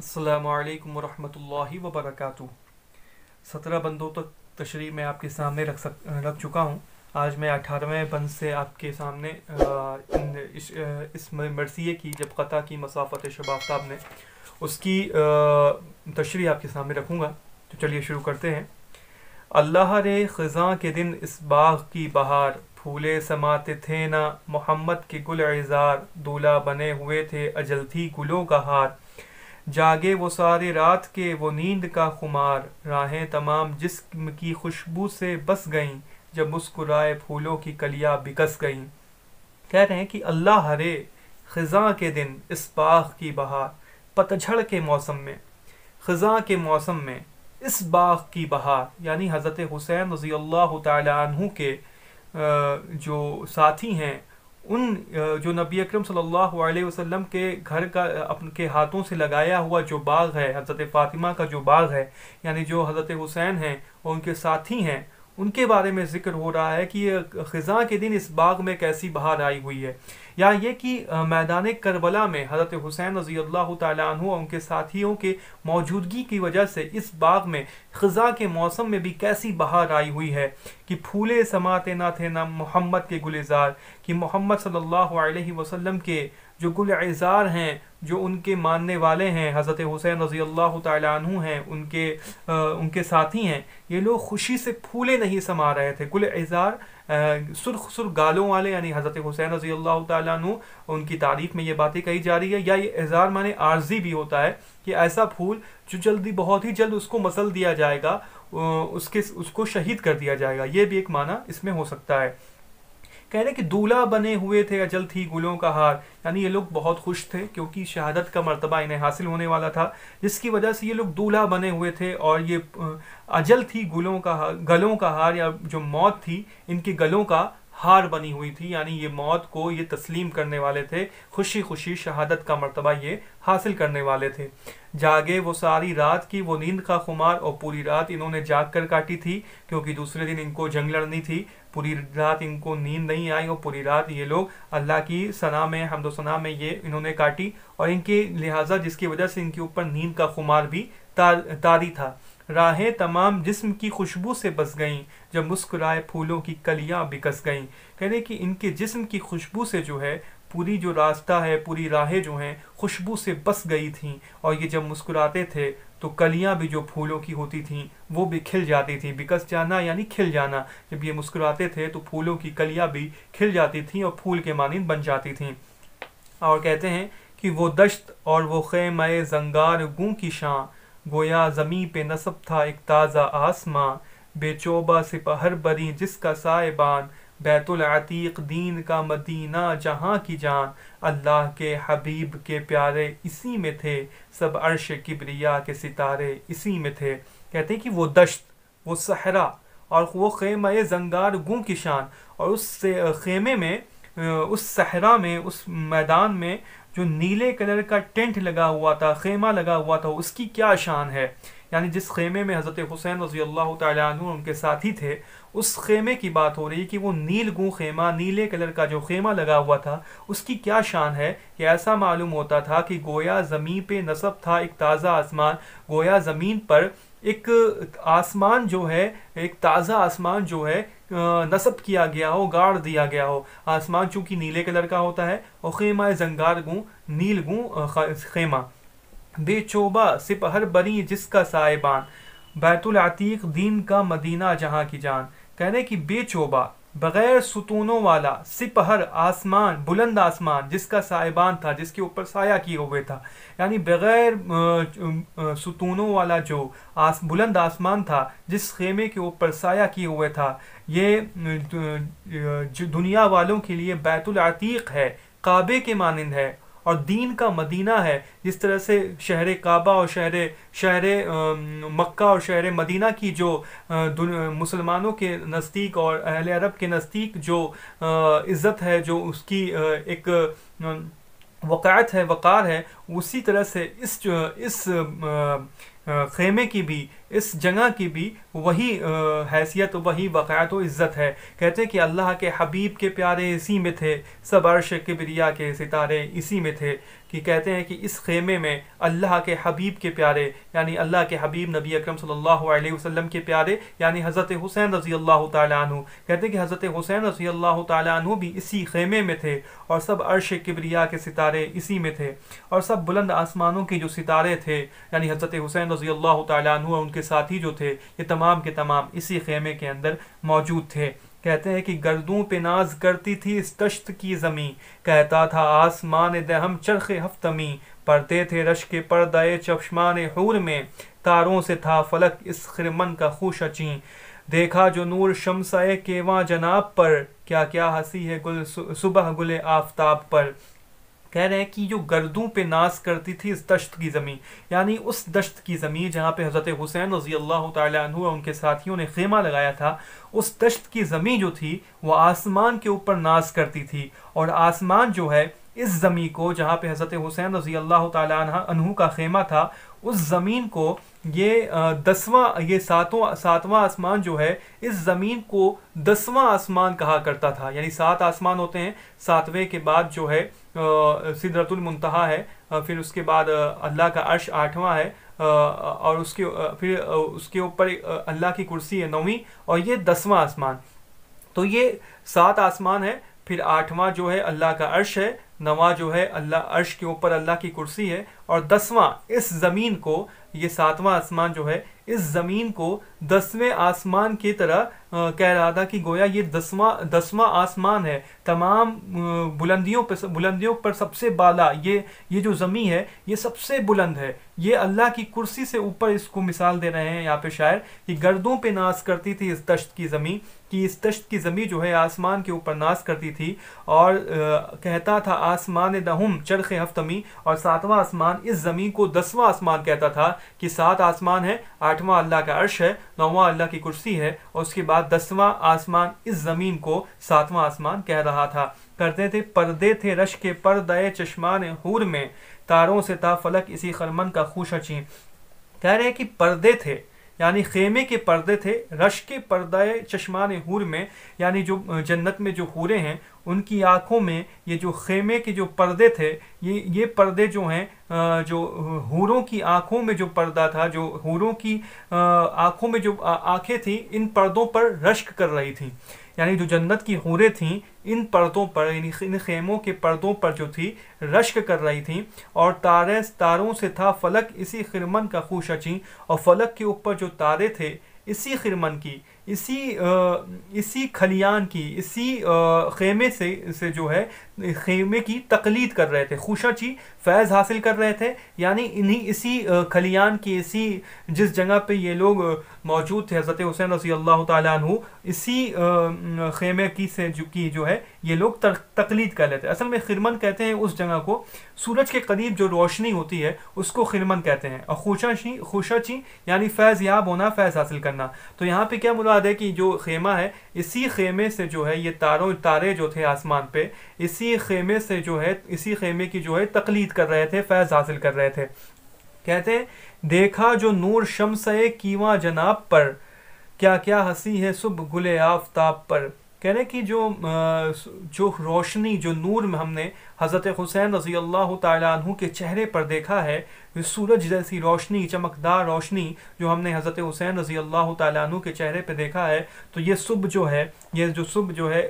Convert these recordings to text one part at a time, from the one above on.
السلام علیکم ورحمۃ اللہ وبرکاتہ سترہ بندوں تک تشریح میں آپ کے سامنے رکھ سک رکھ چکا ہوں آج میں اٹھارہویں بند سے آپ کے سامنے اس مرثیے کی جب قطع کی مسافت شباب صاحب نے اس کی تشریح آپ کے سامنے رکھوں گا تو چلیے شروع کرتے ہیں اللہ رے خزاں کے دن اس باغ کی بہار پھولے سماتے تھے نا محمد کے گل اعزار دولہ بنے ہوئے تھے اجلتھی گلوں کا ہار جاگے وہ سارے رات کے وہ نیند کا خمار راہیں تمام جس کی خوشبو سے بس گئیں جب مسکرائے پھولوں کی کلیاں بکس گئیں کہہ رہے ہیں کہ اللہ ہرے خزاں کے دن اس باغ کی بہار پتجھڑ کے موسم میں خزاں کے موسم میں اس باغ کی بہار یعنی حضرت حسین رضی اللہ تعالیٰ عنہ کے جو ساتھی ہیں ان جو نبی اکرم صلی اللہ علیہ وسلم کے گھر کا اپن کے ہاتھوں سے لگایا ہوا جو باغ ہے حضرت فاطمہ کا جو باغ ہے یعنی جو حضرت حسین ہیں اور ان کے ساتھی ہیں ان کے بارے میں ذکر ہو رہا ہے کہ یہ خزاں کے دن اس باغ میں کیسی بہار آئی ہوئی ہے یا یہ کہ میدان کربلا میں حضرت حسین رضی اللہ تعالیٰ عنہ اور ان کے ساتھیوں کے موجودگی کی وجہ سے اس باغ میں خزاں کے موسم میں بھی کیسی بہار آئی ہوئی ہے کہ پھولے سماتے نہ تھے نہ محمد کے گل کہ محمد صلی اللہ علیہ وسلم کے جو گل اظہار ہیں جو ان کے ماننے والے ہیں حضرت حسین رضی اللہ تعالیٰ عنہ ہیں ان کے ان کے ساتھی ہیں یہ لوگ خوشی سے پھولے نہیں سما رہے تھے گل اظہار سرخ سرخ گالوں والے یعنی حضرت حسین رضی اللہ تعالیٰ عنہ ان کی تعریف میں یہ باتیں کہی جا رہی ہے یا یہ اظہار معنی عارضی بھی ہوتا ہے کہ ایسا پھول جو جلدی بہت ہی جلد اس کو مسل دیا جائے گا اس کے اس کو شہید کر دیا جائے گا یہ بھی ایک معنی اس میں ہو سکتا ہے کہہ رہے کہ دولہا بنے ہوئے تھے اجل تھی گلوں کا ہار یعنی یہ لوگ بہت خوش تھے کیونکہ شہادت کا مرتبہ انہیں حاصل ہونے والا تھا جس کی وجہ سے یہ لوگ دولہا بنے ہوئے تھے اور یہ اجل تھی گلوں کا ہار گلوں کا ہار یا جو موت تھی ان کے گلوں کا ہار بنی ہوئی تھی یعنی یہ موت کو یہ تسلیم کرنے والے تھے خوشی خوشی شہادت کا مرتبہ یہ حاصل کرنے والے تھے جاگے وہ ساری رات کی وہ نیند کا خمار اور پوری رات انہوں نے جاگ کر کاٹی تھی کیونکہ دوسرے دن ان کو جنگ لڑنی تھی پوری رات ان کو نیند نہیں آئی اور پوری رات یہ لوگ اللہ کی ثنا میں حمد و ثنا میں یہ انہوں نے کاٹی اور ان کے لہٰذا جس کی وجہ سے ان کے اوپر نیند کا خمار بھی تاری تھا راہیں تمام جسم کی خوشبو سے بس گئیں جب مسکرائے پھولوں کی کلیاں بکس گئیں کہنے کہ ان کے جسم کی خوشبو سے جو ہے پوری جو راستہ ہے پوری راہیں جو ہیں خوشبو سے بس گئی تھیں اور یہ جب مسکراتے تھے تو کلیاں بھی جو پھولوں کی ہوتی تھیں وہ بھی کھل جاتی تھیں بکس جانا یعنی کھل جانا جب یہ مسکراتے تھے تو پھولوں کی کلیاں بھی کھل جاتی تھیں اور پھول کے مانند بن جاتی تھیں اور کہتے ہیں کہ وہ دشت اور وہ خیمہ زنگار گون کی شان گویا زمیں پہ نصب تھا ایک تازہ آسماں بے چوبہ سپہر بری جس کا سائے بان بیت العتیق دین کا مدینہ جہاں کی جان اللہ کے حبیب کے پیارے اسی میں تھے سب عرش کبریا کے ستارے اسی میں تھے کہتے ہیں کہ وہ دشت وہ صحرا اور وہ خیمہ زنگار گوں کی شان اور اس سے خیمے میں اس صحرا میں اس میدان میں جو نیلے کلر کا ٹینٹ لگا ہوا تھا خیمہ لگا ہوا تھا اس کی کیا شان ہے یعنی جس خیمے میں حضرت حسین رضی اللہ تعالیٰ عنہ ان کے ساتھی تھے اس خیمے کی بات ہو رہی کہ وہ نیل گوں خیمہ نیلے کلر کا جو خیمہ لگا ہوا تھا اس کی کیا شان ہے کہ ایسا معلوم ہوتا تھا کہ گویا زمین پہ نصب تھا ایک تازہ آسمان گویا زمین پر ایک آسمان جو ہے ایک تازہ آسمان جو ہے نصب کیا گیا ہو گاڑ دیا گیا ہو آسمان چونکہ نیلے کلر کا ہوتا ہے اور خیمہ زنگار گوں نیل گوں خیمہ بے چوبہ سپہر بری جس کا سائے بان بیت العتیق دین کا مدینہ جہاں کی جان کہنے کی بے چوبہ بغیر ستونوں والا سپہر آسمان بلند آسمان جس کا سائبان تھا جس کے اوپر سایہ کیے ہوئے تھا یعنی بغیر ستونوں والا جو آس بلند آسمان تھا جس خیمے کے اوپر سایہ کیے ہوئے تھا یہ دنیا والوں کے لیے بیت العتیق ہے کعبے کے مانند ہے اور دین کا مدینہ ہے جس طرح سے شہر کعبہ اور شہر شہر مکہ اور شہر مدینہ کی جو مسلمانوں کے نزدیک اور اہل عرب کے نزدیک جو عزت ہے جو اس کی ایک وقعت ہے وقار ہے اسی طرح سے اس اس خیمے کی بھی اس جگہ کی بھی وہی حیثیت وہی وقعت و عزت ہے کہتے ہیں کہ اللہ کے حبیب کے پیارے اسی میں تھے سب عرش کبریا کے ستارے اسی میں تھے کہ کہتے ہیں کہ اس خیمے میں اللہ کے حبیب کے پیارے یعنی اللہ کے حبیب نبی اکرم صلی اللہ علیہ وسلم کے پیارے یعنی حضرت حسین رضی اللہ تعالیٰ عنہ کہتے ہیں کہ حضرت حسین رضی اللہ تعالیٰ عنہ بھی اسی خیمے میں تھے اور سب عرش کبریا کے ستارے اسی میں تھے اور سب بلند آسمانوں کے جو ستارے تھے یعنی حضرت حسین رضی اللہ تعالیٰ عنہ اور ان کے ساتھی جو تھے یہ تمام کے تمام اسی خیمے کے اندر موجود تھے کہتے ہیں کہ گردوں پہ ناز کرتی تھی اس تشت کی زمین کہتا تھا آسمان دہم چرخ ہفتمی پڑھتے تھے رش کے پردائے چشمان حور میں تاروں سے تھا فلک اس خرمن کا خوش اچین دیکھا جو نور شمسائے کیواں جناب پر کیا کیا ہسی ہے گل صبح گل آفتاب پر کہہ رہے ہیں کہ جو گردوں پہ ناس کرتی تھی اس دشت کی زمین یعنی اس دشت کی زمین جہاں پہ حضرت حسین رضی اللہ تعالیٰ عنہ اور ان کے ساتھیوں نے خیمہ لگایا تھا اس دشت کی زمین جو تھی وہ آسمان کے اوپر ناز کرتی تھی اور آسمان جو ہے اس زمیں کو جہاں پہ حضرت حسین رضی اللہ تعالیٰ عنہ کا خیمہ تھا اس زمین کو یہ دسواں یہ ساتواں ساتواں آسمان جو ہے اس زمین کو دسواں آسمان کہا کرتا تھا یعنی سات آسمان ہوتے ہیں ساتویں کے بعد جو ہے سدرت المنتہا ہے پھر اس کے بعد اللہ کا عرش آٹھواں ہے اور اس کے پھر اس کے اوپر اللہ کی کرسی ہے نویں اور یہ دسواں آسمان تو یہ سات آسمان ہے پھر آٹھواں جو ہے اللہ کا عرش ہے نواں جو ہے اللہ عرش کے اوپر اللہ کی کرسی ہے اور دسواں اس زمین کو یہ ساتواں آسمان جو ہے اس زمین کو دسویں آسمان کی طرح کہہ رہا تھا کہ گویا یہ دسواں دسواں آسمان ہے تمام بلندیوں پہ بلندیوں پر سب سے بالا یہ یہ جو زمیں ہے یہ سب سے بلند ہے یہ اللہ کی کرسی سے اوپر اس کو مثال دے رہے ہیں یہاں پہ شاعر کہ گردوں پہ ناس کرتی تھی اس دشت کی زمیں کہ اس دشت کی زمیں جو ہے آسمان کے اوپر ناس کرتی تھی اور کہتا تھا آسمان دہم چرخ ہفتمی اور ساتواں آسمان اس زمین کو دسواں آسمان کہتا تھا کہ سات آسمان ہے آٹھواں اللہ کا عرش ہے نواں اللہ کی کرسی ہے اور اس کے بعد بعد دسواں آسمان اس زمین کو ساتواں آسمان کہہ رہا تھا کرتے تھے پردے تھے رش کے پردے چشمان حور میں تاروں سے تا فلک اسی خرمن کا خوش ہچی کہہ رہے کہ پردے تھے یعنی خیمے کے پردے تھے رش کے پردے چشمان حور میں یعنی جو جنت میں جو حوریں ہیں ان کی آنکھوں میں یہ جو خیمے کے جو پردے تھے یہ یہ پردے جو ہیں جو حوروں کی آنکھوں میں جو پردہ تھا جو حوروں کی آنکھوں میں جو آنکھیں تھیں ان پردوں پر رشک کر رہی تھیں یعنی جو جنت کی حوریں تھیں ان پردوں پر یعنی ان خیموں کے پردوں پر جو تھی رشک کر رہی تھیں اور تارے تاروں سے تھا فلک اسی خرمن کا خوشہ چین اور فلک کے اوپر جو تارے تھے اسی خرمن کی اسی اسی خلیان کی اسی خیمے سے سے جو ہے خیمے کی تقلید کر رہے تھے خوشاچی چی فیض حاصل کر رہے تھے یعنی انہی اسی خلیان کی اسی جس جگہ پہ یہ لوگ موجود تھے حضرت حسین رضی اللہ تعالیٰ عنہ اسی خیمے کی سے جو کی جو ہے یہ لوگ تقلید کر لیتے اصل میں خرمن کہتے ہیں اس جگہ کو سورج کے قریب جو روشنی ہوتی ہے اس کو خرمن کہتے ہیں اور خوشاچی چی چی یعنی فیض یاب ہونا فیض حاصل کرنا تو یہاں پہ کیا مراد مراد ہے کہ جو خیمہ ہے اسی خیمے سے جو ہے یہ تاروں تارے جو تھے آسمان پہ اسی خیمے سے جو ہے اسی خیمے کی جو ہے تقلید کر رہے تھے فیض حاصل کر رہے تھے کہتے ہیں دیکھا جو نور شمس کیواں جناب پر کیا کیا ہنسی ہے صبح گلے آفتاب پر کہنے کی جو جو روشنی جو نور ہم نے حضرت حسین رضی اللہ تعالیٰ عنہ کے چہرے پر دیکھا ہے سورج جیسی روشنی چمکدار روشنی جو ہم نے حضرت حسین رضی اللہ تعالیٰ عنہ کے چہرے پہ دیکھا ہے تو یہ صبح جو ہے یہ جو صبح جو ہے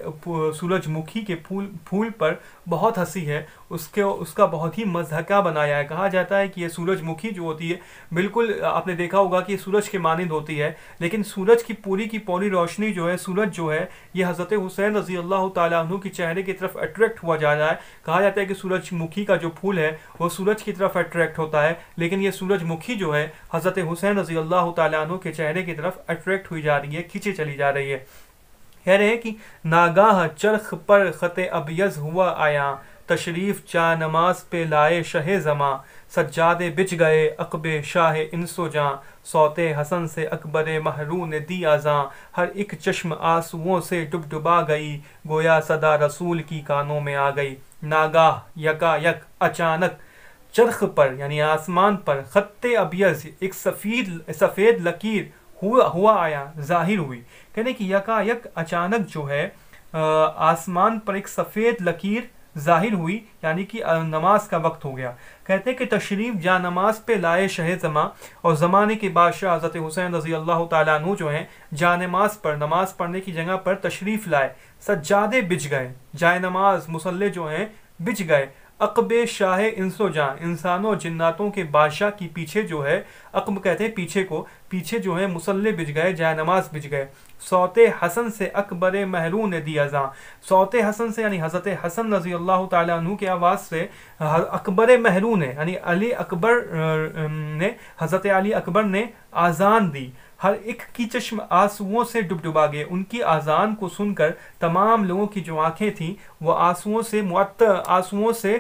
سورج مکھی کے پھول پھول پر بہت ہنسی ہے اس کے اس کا بہت ہی مضحکہ بنایا ہے کہا جاتا ہے کہ یہ سورج مکھی جو ہوتی ہے بالکل آپ نے دیکھا ہوگا کہ سورج کے مانند ہوتی ہے لیکن سورج کی پوری کی پوری روشنی جو ہے سورج جو ہے یہ حضرت حسین رضی اللہ تعالیٰ عنہ کے چہرے کی طرف اٹریکٹ ہوا جا رہا ہے کہا کہا جاتا ہے کہ سورج مکھی کا جو پھول ہے وہ سورج کی طرف اٹریکٹ ہوتا ہے لیکن یہ سورج مکھی جو ہے حضرت حسین رضی اللہ تعالیٰ عنہ کے چہرے کی طرف اٹریکٹ ہوئی جا رہی ہے کھینچے چلی جا رہی ہے کہہ رہے کہ ناگاہ چرخ پر خط ابیز ہوا آیا تشریف چا نماز پہ لائے شہ زماں سجادے بچ گئے اقب شاہ انسو جاں سوتے حسن سے اکبر محرون دی آزاں ہر ایک چشم آنسوؤں سے ڈب ڈبا گئی گویا صدا رسول کی کانوں میں آ گئی ناگاہ یکا یک اچانک چرخ پر یعنی آسمان پر خط ابیز ایک سفید سفید لکیر ہوا ہوا آیا ظاہر ہوئی کہنے کی یک اچانک جو ہے آسمان پر ایک سفید لکیر ظاہر ہوئی یعنی کہ نماز کا وقت ہو گیا کہتے ہیں کہ تشریف جا نماز پہ لائے شہ زماں اور زمانے کے بادشاہ حضرت حسین رضی اللہ تعالیٰ عنہ جو ہیں جا نماز پر نماز پڑھنے کی جگہ پر تشریف لائے سجادے بچ گئے جائے نماز مسلح جو ہیں بچ گئے اقب شاہ انس و جاں انسانوں جناتوں کے بادشاہ کی پیچھے جو ہے اقب کہتے ہیں پیچھے کو پیچھے جو ہے مسلح بچ گئے جائے نماز بچ گئے سوت حسن سے اکبر محرون نے دی سوت حسن سے یعنی حضرت حسن رضی اللہ تعالیٰ عنہ کی آواز سے اکبر محرون نے یعنی علی اکبر نے حضرت علی اکبر نے آزان دی ہر ایک کی چشم آنسوؤں سے ڈب ڈبا گئے ان کی آزان کو سن کر تمام لوگوں کی جو آنکھیں تھیں وہ آنسوؤں سے معطل آنسوؤں سے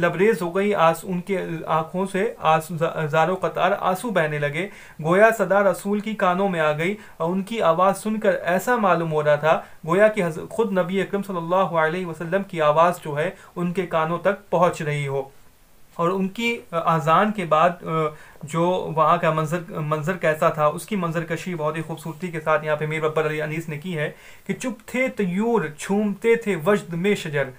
لبریز ہو گئی آس ان کے آنکھوں سے آنسو زار و قطار آنسو بہنے لگے گویا صدا رسول کی کانوں میں آ گئی اور ان کی آواز سن کر ایسا معلوم ہو رہا تھا گویا کہ خود نبی اکرم صلی اللہ علیہ وسلم کی آواز جو ہے ان کے کانوں تک پہنچ رہی ہو اور ان کی اذان کے بعد جو وہاں کا منظر منظر کیسا تھا اس کی منظر کشی بہت ہی خوبصورتی کے ساتھ یہاں پہ میر ببر علی انیس نے کی ہے کہ چپ تھے تیور چھومتے تھے وجد میں شجر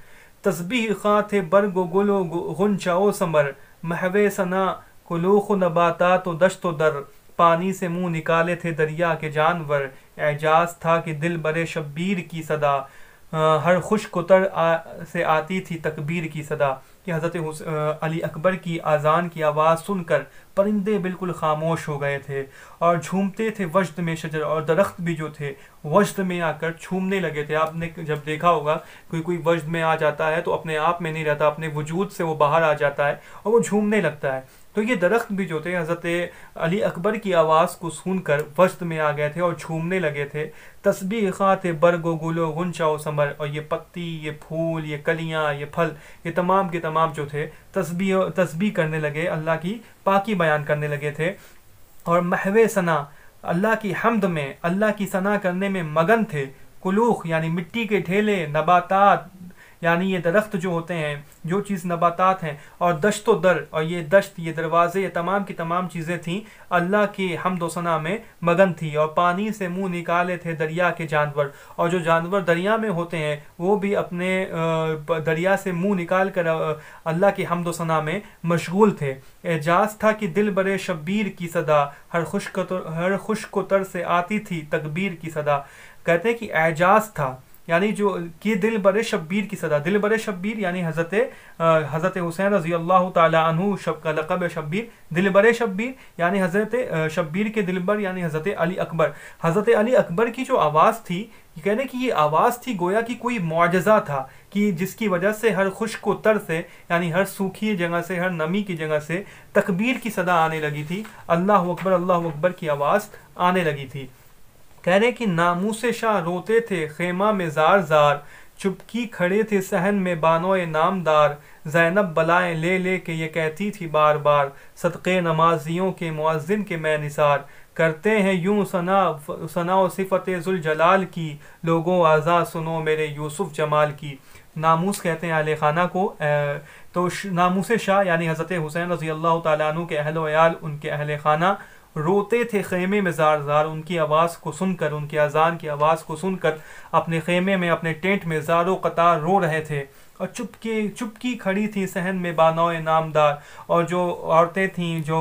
تسبیح خواہ تھے برگ و گلو گو گنچا سمر محو ثنا و نباتات و دشت و در پانی سے منہ نکالے تھے دریا کے جانور اعجاز تھا کہ دل برے شبیر کی صدا ہر خوش کتر سے آتی تھی تکبیر کی صدا کہ حضرت علی اکبر کی کی آزان آواز سن کر پرندے بالکل خاموش ہو گئے تھے اور جھومتے تھے وجد میں شجر اور درخت بھی جو تھے وجد میں آ کر جھومنے لگے تھے آپ نے جب دیکھا ہوگا کوئی کوئی وجد میں آ جاتا ہے تو اپنے آپ میں نہیں رہتا اپنے وجود سے وہ باہر آ جاتا ہے اور وہ جھومنے لگتا ہے تو یہ درخت بھی جو تھے حضرت علی اکبر کی آواز کو سن کر وسط میں آ گئے تھے اور چھومنے لگے تھے خواہ تھے برگ و گلو غنچہ و سمر اور یہ پتی یہ پھول یہ کلیاں یہ پھل یہ تمام کے تمام جو تھے تسبیح تسبیح کرنے لگے اللہ کی پاکی بیان کرنے لگے تھے اور محو ثنا اللہ کی حمد میں اللہ کی ثنا کرنے میں مگن تھے کلوخ یعنی مٹی کے ٹھیلے نباتات یعنی یہ درخت جو ہوتے ہیں جو چیز نباتات ہیں اور دشت و در اور یہ دشت یہ دروازے یہ تمام کی تمام چیزیں تھیں اللہ کی حمد و ثنا میں مگن تھی اور پانی سے منہ نکالے تھے دریا کے جانور اور جو جانور دریا میں ہوتے ہیں وہ بھی اپنے دریا سے منہ نکال کر اللہ کے حمد و ثنا میں مشغول تھے اعجاز تھا کہ دل برے شبیر کی صدا ہر خشک ہر خشک و تر سے آتی تھی تقبیر کی صدا کہتے ہیں کہ اعجاز تھا یعنی جو کہ دل بر شبیر کی صدا دل بر شبیر یعنی حضرت حضرت حسین رضی اللہ تعالیٰ عنہ شب کا لقب شبیر دل بر شبیر یعنی حضرت شبیر کے دلبر یعنی حضرت علی اکبر حضرت علی اکبر کی جو آواز تھی کہنے کی یہ آواز تھی گویا کی کوئی معجزہ تھا کہ جس کی وجہ سے ہر خشک و تر سے یعنی ہر سوکھی جگہ سے ہر نمی کی جگہ سے تکبیر کی صدا آنے لگی تھی اللہ اکبر اللہ اکبر کی آواز آنے لگی تھی کہہ رہے کہ ناموس شاہ روتے تھے خیمہ میں زار زار چپکی کھڑے تھے سہن میں بانو نامدار زینب بلائیں لے لے کے یہ کہتی تھی بار بار صدقے نمازیوں کے معزن کے میں نثار کرتے ہیں یوں ثنا ثنا و صفت ذوالجلال کی لوگوں آزاد سنو میرے یوسف جمال کی ناموس کہتے ہیں اہل خانہ کو تو ناموس شاہ یعنی حضرت حسین رضی اللہ تعالیٰ عنہ کے اہل و عیال ان کے اہل خانہ روتے تھے خیمے میں زار زار ان کی آواز کو سن کر ان کی اذان کی آواز کو سن کر اپنے خیمے میں اپنے ٹینٹ میں زار و قطار رو رہے تھے اور چپکی چپکی کھڑی تھیں صحن میں بانو نامدار اور جو عورتیں تھیں جو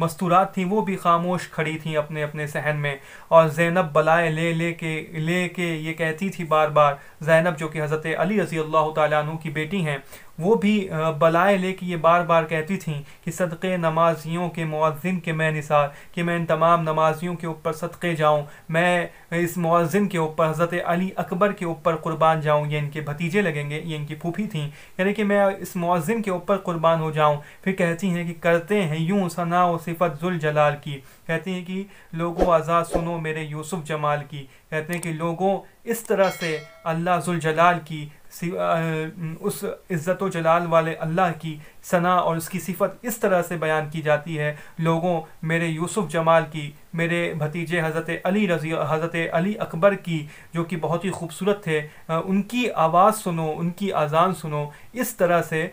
مستورات تھیں وہ بھی خاموش کھڑی تھیں اپنے اپنے صحن میں اور زینب بلائے لے لے کے لے کے یہ کہتی تھی بار بار زینب جو کہ حضرت علی رضی اللہ تعالیٰ عنہ کی بیٹی ہیں وہ بھی بلائے لے کے یہ بار بار کہتی تھیں کہ صدقے نمازیوں کے مؤذن کے میں نصار کہ میں ان تمام نمازیوں کے اوپر صدقے جاؤں میں اس مؤذن کے اوپر حضرت علی اکبر کے اوپر قربان جاؤں یہ ان کے بھتیجے لگیں گے یہ ان کی پھوپھی تھیں یعنی کہ میں اس معذن کے اوپر قربان ہو جاؤں پھر کہتی ہیں کہ کرتے ہیں یوں ثنا و صفت ذل جلال کی کہتی ہیں کہ لوگوں آزاد سنو میرے یوسف جمال کی کہتے ہیں کہ لوگوں اس طرح سے اللہ ذوالجلال کی اس عزت و جلال والے اللہ کی ثنا اور اس کی صفت اس طرح سے بیان کی جاتی ہے لوگوں میرے یوسف جمال کی میرے بھتیجے حضرت علی رضی حضرت علی اکبر کی جو کہ بہت ہی خوبصورت تھے ان کی آواز سنو ان کی اذان سنو اس طرح سے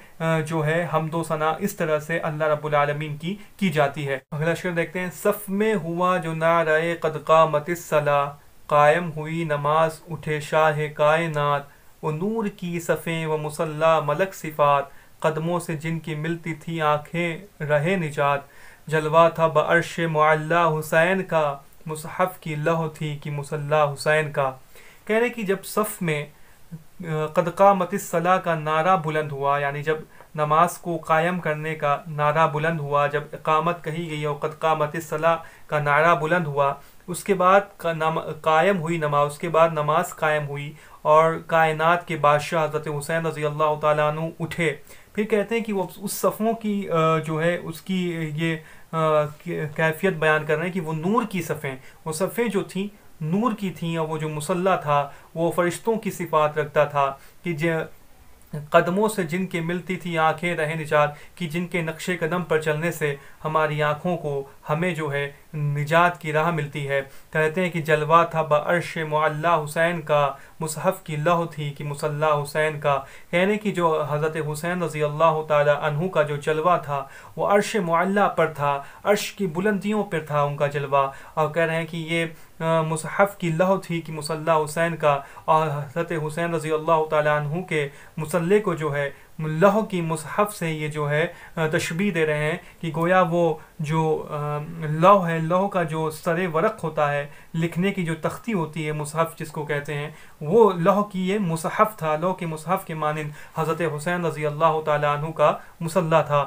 جو ہے حمد و ثنا اس طرح سے اللہ رب العالمین کی کی جاتی ہے اگلا شعر دیکھتے ہیں صف میں ہوا جو نعرہ قد قامت متصلاح قائم ہوئی نماز اٹھے شاہ کائنات وہ نور کی صفیں و مسلح ملک صفات قدموں سے جن کی ملتی تھیں آنکھیں رہے نجات جلوہ تھا بعرش معلہ حسین کا مصحف کی لہو تھی کہ مسلح حسین کا کہنے کی جب صف میں قدقہ متِ صلاح کا نعرہ بلند ہوا یعنی جب نماز کو قائم کرنے کا نعرہ بلند ہوا جب اقامت کہی گئی اور قد قامت صلاح کا نعرہ بلند ہوا اس کے بعد قائم ہوئی نماز اس کے بعد نماز قائم ہوئی اور کائنات کے بادشاہ حضرت حسین رضی اللہ تعالیٰ عنہ اٹھے پھر کہتے ہیں کہ وہ اس صفوں کی جو ہے اس کی یہ کیفیت بیان کر رہے ہیں کہ وہ نور کی صفیں وہ صفیں جو تھیں نور کی تھیں اور وہ جو مسلح تھا وہ فرشتوں کی صفات رکھتا تھا کہ قدموں سے جن کے ملتی تھی آنکھیں رہے نجات کہ جن کے نقش قدم پر چلنے سے ہماری آنکھوں کو ہمیں جو ہے نجات کی راہ ملتی ہے کہتے ہیں کہ جلوہ تھا بعرش مع حسین کا مصحف کی لہو تھی کہ مسلح حسین کا یعنی کہنے کی جو حضرت حسین رضی اللہ تعالی عنہ کا جو جلوہ تھا وہ عرش معلہ پر تھا عرش کی بلندیوں پر تھا ان کا جلوہ اور کہہ رہے ہیں کہ یہ مصحف کی لہو تھی کہ مسلح حسین کا اور حضرت حسین رضی اللہ تعالیٰ عنہ کے مسلح کو جو ہے لہو کی مصحف سے یہ جو ہے تشبیح دے رہے ہیں کہ گویا وہ جو لہو ہے لہو کا جو سر ورق ہوتا ہے لکھنے کی جو تختی ہوتی ہے مصحف جس کو کہتے ہیں وہ لہو کی یہ مصحف تھا لہو کے مصحف کے مانند حضرت حسین رضی اللہ تعالیٰ عنہ کا مسلح تھا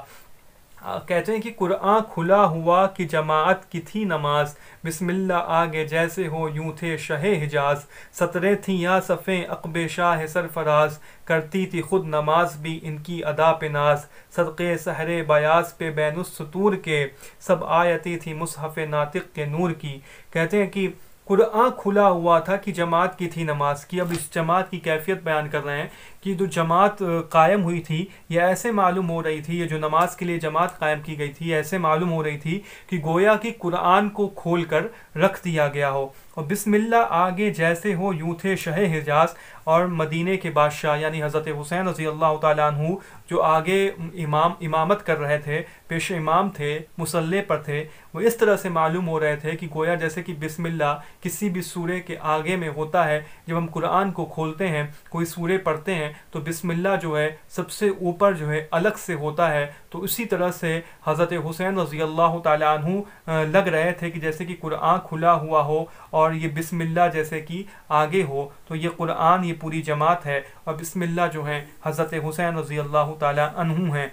کہتے ہیں کہ قرآن کھلا ہوا کہ جماعت کی تھی نماز بسم اللہ آگے جیسے ہو یوں تھے شہ حجاز سطریں تھیں یا صفیں اقب شاہ سرفراز کرتی تھی خود نماز بھی ان کی ادا پہ ناز صدقے سحر بیاس پہ بین السطور کے سب آیتی تھی مصحف ناطق کے نور کی کہتے ہیں کہ قرآن کھلا ہوا تھا کہ جماعت کی تھی نماز کی اب اس جماعت کی کیفیت بیان کر رہے ہیں کی جو جماعت قائم ہوئی تھی یہ ایسے معلوم ہو رہی تھی یا جو نماز کے لیے جماعت قائم کی گئی تھی ایسے معلوم ہو رہی تھی کہ گویا کہ قرآن کو کھول کر رکھ دیا گیا ہو اور بسم اللہ آگے جیسے ہو یوں تھے شہ حجاز اور مدینہ کے بادشاہ یعنی حضرت حسین رضی اللہ تعالیٰ عنہ جو آگے امام امامت کر رہے تھے پیش امام تھے مسلح پر تھے وہ اس طرح سے معلوم ہو رہے تھے کہ گویا جیسے کہ بسم اللہ کسی بھی سورے کے آگے میں ہوتا ہے جب ہم قرآن کو کھولتے ہیں کوئی سورے پڑھتے ہیں تو بسم اللہ جو ہے سب سے اوپر جو ہے الگ سے ہوتا ہے تو اسی طرح سے حضرت حسین رضی اللہ تعالیٰ عنہ لگ رہے تھے کہ جیسے کہ قرآن کھلا ہوا ہو اور یہ بسم اللہ جیسے کہ آگے ہو تو یہ قرآن یہ پوری جماعت ہے اور بسم اللہ جو ہے حضرت حسین رضی اللہ تعالیٰ عنہ ہیں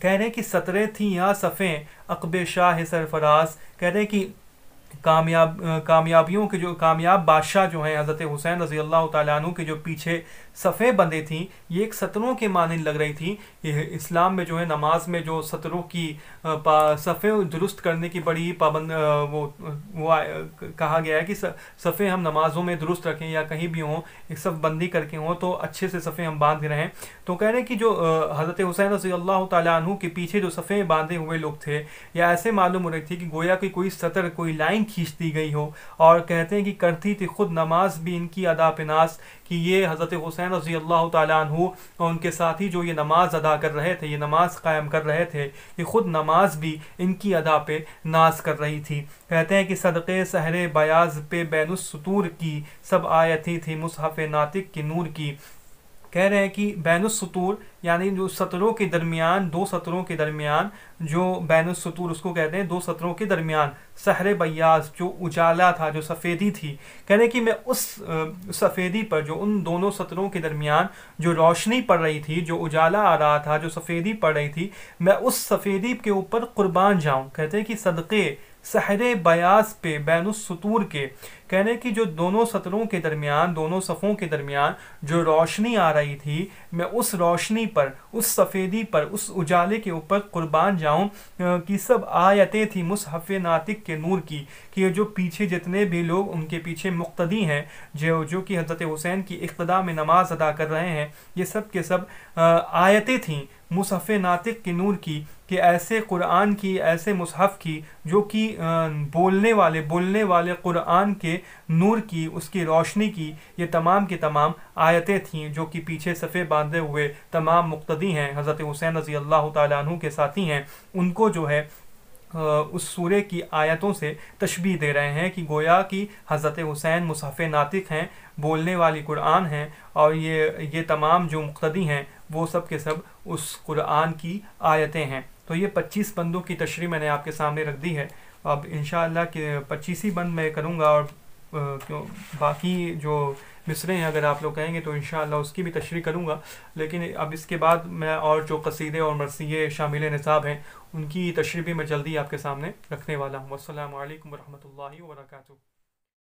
کہہ رہے ہیں کہ سطریں تھیں یا صفیں اقبے شاہ سرفراز کہہ رہے ہیں کہ کامیاب کامیابیوں کے جو کامیاب بادشاہ جو ہیں حضرت حسین رضی اللہ تعالیٰ عنہ کے جو پیچھے صفحے بندے تھیں یہ ایک سطروں کے معنی لگ رہی تھیں اسلام میں جو ہے نماز میں جو سطروں کی صفحے درست کرنے کی بڑی پابند وہ وہ کہا گیا ہے کہ صفحے ہم نمازوں میں درست رکھیں یا کہیں بھی ہوں ایک صف بندی کر کے ہوں تو اچھے سے صفحے ہم باندھ رہے ہیں تو کہہ رہے ہیں کہ جو حضرت حسین رضی اللہ تعالیٰ عنہ کے پیچھے جو صفحے باندھے ہوئے لوگ تھے یا ایسے معلوم ہو رہی تھی کہ گویا کہ کوئی سطر کوئی لائن دی گئی ہو اور کہتے ہیں کہ کرتی تھی خود نماز بھی ان کی ادا پناس کہ یہ حضرت حسین رضی اللہ تعالیٰ عنہ اور ان کے ساتھی جو یہ نماز ادا کر رہے تھے یہ نماز قائم کر رہے تھے یہ خود نماز بھی ان کی ادا پہ ناز کر رہی تھی کہتے ہیں کہ صدقے صحرے بیاز پہ بین السطور کی سب آیتی تھیں مصحف ناطق کی نور کی کہہ رہے ہیں کہ بین السطور یعنی جو سطروں کے درمیان دو سطروں کے درمیان جو بین السطور اس کو کہتے ہیں دو سطروں کے درمیان سہر بیاز جو اجالا تھا جو سفیدی تھی کہہ رہے ہیں کہ میں اس سفیدی پر جو ان دونوں سطروں کے درمیان جو روشنی پڑ رہی تھی جو اجالا آ رہا تھا جو سفیدی پڑ رہی تھی میں اس سفیدی کے اوپر قربان جاؤں کہتے ہیں کہ صدقے سحر بیاس پہ بین السطور کے کہنے کی جو دونوں سطروں کے درمیان دونوں صفوں کے درمیان جو روشنی آ رہی تھی میں اس روشنی پر اس سفیدی پر اس اجالے کے اوپر قربان جاؤں کی سب آیتیں تھیں مصحف ناطق کے نور کی کہ جو پیچھے جتنے بھی لوگ ان کے پیچھے مقتدی ہیں جو جو کہ حضرت حسین کی اقتدا میں نماز ادا کر رہے ہیں یہ سب کے سب آیتیں تھیں مصحف ناطق کی نور کی کہ ایسے قرآن کی ایسے مصحف کی جو کہ بولنے والے بولنے والے قرآن کے نور کی اس کی روشنی کی یہ تمام کی تمام آیتیں تھیں جو کہ پیچھے صفے باندھے ہوئے تمام مقتدی ہیں حضرت حسین رضی اللہ تعالیٰ عنہ کے ساتھی ہیں ان کو جو ہے اس سورے کی آیتوں سے تشبیح دے رہے ہیں کہ گویا کہ حضرت حسین مصحف ناطق ہیں بولنے والی قرآن ہیں اور یہ تمام جو مقتدی ہیں وہ سب کے سب اس قرآن کی آیتیں ہیں تو یہ پچیس بندوں کی تشریح میں نے آپ کے سامنے رکھ دی ہے اب انشاءاللہ شاء کہ پچیس ہی بند میں کروں گا اور باقی جو مصریں ہیں اگر آپ لوگ کہیں گے تو انشاءاللہ اس کی بھی تشریح کروں گا لیکن اب اس کے بعد میں اور جو قصیدے اور مرثیے شامل نصاب ہیں ان کی تشریح بھی میں جلدی آپ کے سامنے رکھنے والا ہوں السلام علیکم ورحمۃ اللہ وبرکاتہ